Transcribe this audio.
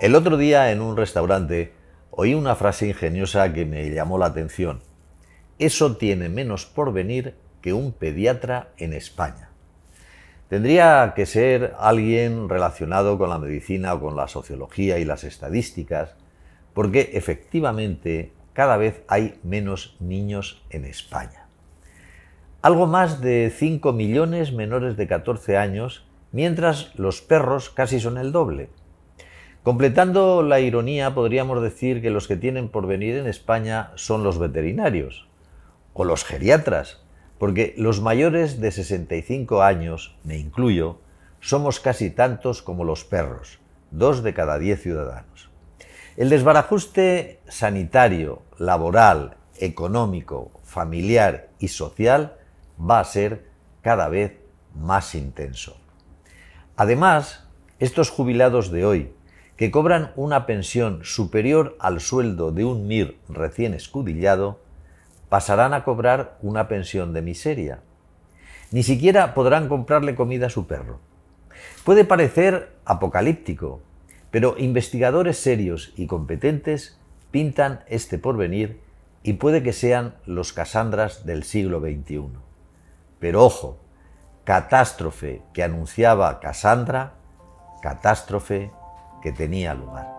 El otro día en un restaurante oí una frase ingeniosa que me llamó la atención. Eso tiene menos porvenir que un pediatra en España. Tendría que ser alguien relacionado con la medicina o con la sociología y las estadísticas, porque efectivamente cada vez hay menos niños en España algo más de 5 millones menores de 14 años, mientras los perros casi son el doble. Completando la ironía, podríamos decir que los que tienen por venir en España son los veterinarios o los geriatras, porque los mayores de 65 años, me incluyo, somos casi tantos como los perros, dos de cada diez ciudadanos. El desbarajuste sanitario, laboral, económico, familiar y social va a ser cada vez más intenso. Además, estos jubilados de hoy, que cobran una pensión superior al sueldo de un MIR recién escudillado, pasarán a cobrar una pensión de miseria. Ni siquiera podrán comprarle comida a su perro. Puede parecer apocalíptico, pero investigadores serios y competentes pintan este porvenir y puede que sean los Casandras del siglo XXI. Pero ojo, catástrofe que anunciaba Cassandra, catástrofe que tenía lugar.